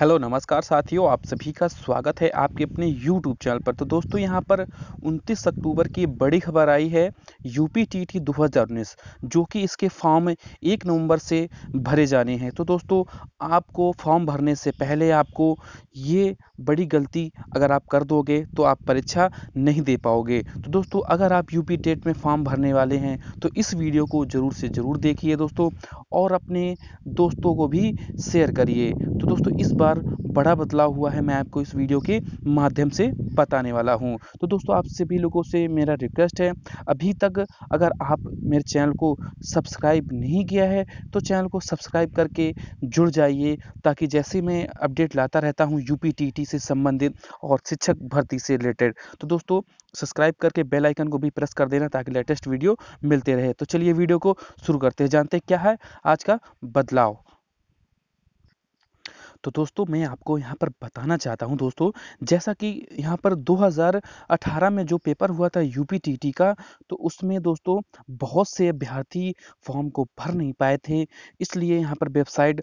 hello नमस्कार साथियों आप सभी का स्वागत है आपके अपने यूट्यूब चैनल पर तो दोस्तों यहां पर 29 अक्टूबर की बड़ी खबर आई है यूपी टी टी दो जो कि इसके फॉर्म एक नवंबर से भरे जाने हैं तो दोस्तों आपको फॉर्म भरने से पहले आपको ये बड़ी गलती अगर आप कर दोगे तो आप परीक्षा नहीं दे पाओगे तो दोस्तों अगर आप यूपी पी में फॉर्म भरने वाले हैं तो इस वीडियो को ज़रूर से ज़रूर देखिए दोस्तों और अपने दोस्तों को भी शेयर करिए तो दोस्तों इस बार बार बड़ा बदलाव हुआ है मैं आपको इस वीडियो के माध्यम से बताने वाला हूँ तो दोस्तों आप सभी लोगों से मेरा रिक्वेस्ट है अभी तक अगर आप मेरे चैनल को सब्सक्राइब नहीं किया है तो चैनल को सब्सक्राइब करके जुड़ जाइए ताकि जैसे मैं अपडेट लाता रहता हूँ यू से संबंधित और शिक्षक भर्ती से रिलेटेड तो दोस्तों सब्सक्राइब करके बेल आइकन को भी प्रेस कर देना ताकि लेटेस्ट वीडियो मिलते रहे तो चलिए वीडियो को शुरू करते हैं जानते हैं क्या है आज का बदलाव तो दोस्तों मैं आपको यहाँ पर बताना चाहता हूँ दोस्तों जैसा कि यहाँ पर 2018 में जो पेपर हुआ था यूपीटीटी का तो उसमें दोस्तों बहुत से अभ्यर्थी फॉर्म को भर नहीं पाए थे इसलिए यहाँ पर वेबसाइट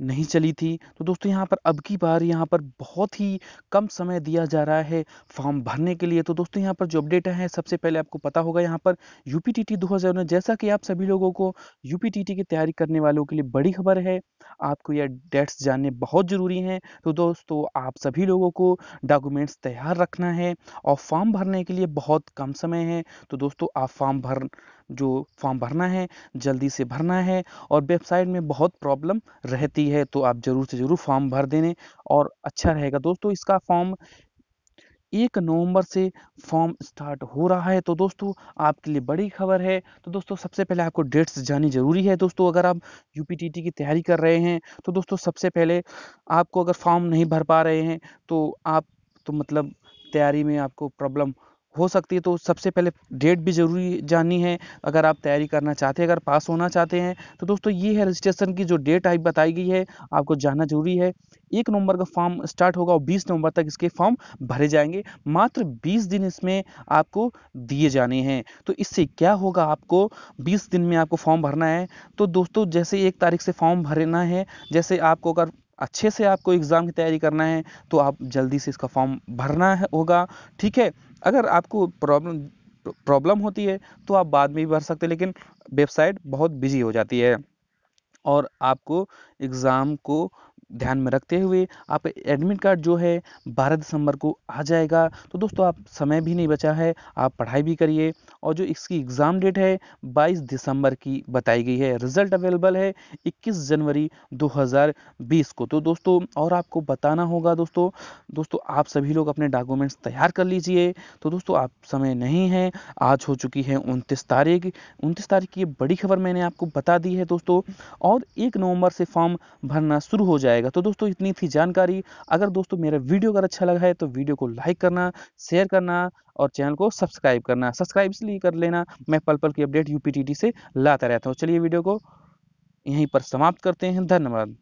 नहीं चली थी तो दोस्तों यहाँ पर अब की बार यहाँ पर बहुत ही कम समय दिया जा रहा है फॉर्म भरने के लिए तो दोस्तों यहाँ पर जो अपडेट है सबसे पहले आपको पता होगा यहाँ पर यू पी जैसा कि आप सभी लोगों को यू की तैयारी करने वालों के लिए बड़ी खबर है आपको यह डेट्स जानने बहुत ज़रूरी हैं तो दोस्तों आप सभी लोगों को डॉक्यूमेंट्स तैयार रखना है और फॉर्म भरने के लिए बहुत कम समय है तो दोस्तों आप फॉर्म भर जो फॉर्म भरना है जल्दी से भरना है और वेबसाइट में बहुत प्रॉब्लम रहती है तो आप ज़रूर से ज़रूर फॉर्म भर देने और अच्छा रहेगा दोस्तों इसका फॉर्म एक नवंबर से फॉर्म स्टार्ट हो रहा है तो दोस्तों आपके लिए बड़ी खबर है तो दोस्तों सबसे पहले आपको डेट्स जानी ज़रूरी है दोस्तों अगर आप यू की तैयारी कर रहे हैं तो दोस्तों सबसे पहले आपको अगर फॉर्म नहीं भर पा रहे हैं तो आप तो मतलब तैयारी में आपको प्रॉब्लम हो सकती है तो सबसे पहले डेट भी ज़रूरी जाननी है अगर आप तैयारी करना चाहते हैं अगर पास होना चाहते हैं तो दोस्तों ये है रजिस्ट्रेशन की जो डेट आई बताई गई है आपको जानना जरूरी है एक नवंबर का फॉर्म स्टार्ट होगा और बीस नवंबर तक इसके फॉर्म भरे जाएंगे मात्र बीस दिन इसमें आपको दिए जाने हैं तो इससे क्या होगा आपको बीस दिन में आपको फॉर्म भरना है तो दोस्तों जैसे एक तारीख से फॉर्म भरना है जैसे आपको अगर अच्छे से आपको एग्ज़ाम की तैयारी करना है तो आप जल्दी से इसका फॉर्म भरना है होगा ठीक है अगर आपको प्रॉब्लम प्रॉब्लम होती है तो आप बाद में भी भर सकते लेकिन वेबसाइट बहुत बिजी हो जाती है और आपको एग्ज़ाम को ध्यान में रखते हुए आप एडमिट कार्ड जो है बारह दिसंबर को आ जाएगा तो दोस्तों आप समय भी नहीं बचा है आप पढ़ाई भी करिए और जो इसकी एग्ज़ाम डेट है बाईस दिसंबर की बताई गई है रिजल्ट अवेलेबल है इक्कीस जनवरी 2020 को तो दोस्तों और आपको बताना होगा दोस्तों दोस्तों आप सभी लोग अपने डॉक्यूमेंट्स तैयार कर लीजिए तो दोस्तों आप समय नहीं है आज हो चुकी है उनतीस तारीख उनतीस तारीख की बड़ी खबर मैंने आपको बता दी है दोस्तों और एक नवंबर से फॉर्म भरना शुरू हो जाएगा जाएगा तो दोस्तों इतनी थी जानकारी अगर दोस्तों मेरा वीडियो अगर अच्छा लगा है तो वीडियो को लाइक करना शेयर करना और चैनल को सब्सक्राइब करना सब्सक्राइब इसलिए कर लेना मैं पल पल की अपडेट यूपीटीटी से लाता रहता हूँ चलिए वीडियो को यहीं पर समाप्त करते हैं धन्यवाद